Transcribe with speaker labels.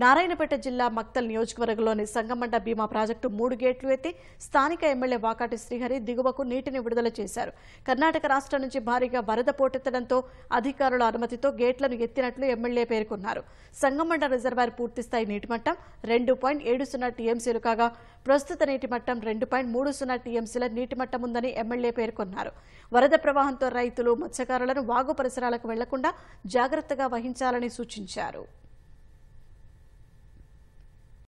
Speaker 1: నారాయణపేట జిల్లా మక్తల్ నియోజకవర్గంలోని సంగమండ భీమా ప్రాజెక్టు మూడు గేట్లు ఎత్తి స్థానిక ఎమ్మెల్యే వాకాటి శ్రీహరి దిగువకు నీటిని విడుదల చేశారు కర్ణాటక రాష్ట్రం నుంచి భారీగా వరద పోటెత్తడంతో అధికారుల అనుమతితో గేట్లను ఎత్తినట్లు ఎమ్మెల్యే పేర్కొన్నారు సంగమండ రిజర్వాయర్ పూర్తిస్థాయి నీటి మట్టం రెండు పాయింట్ ఏడు సున్నా టీఎంసీలు కాగా ప్రస్తుత నీటి మట్టం రెండు పాయింట్ మూడు సున్నా టీఎంసీల నీటి మట్టం ఉందని ఎమ్మెల్యే పేర్కొన్నారు వరద ప్రవాహంతో రైతులు మత్స్యకారులను వాగు పరిసరాలకు వెళ్లకుండా జాగ్రత్తగా వహించాలని సూచించారు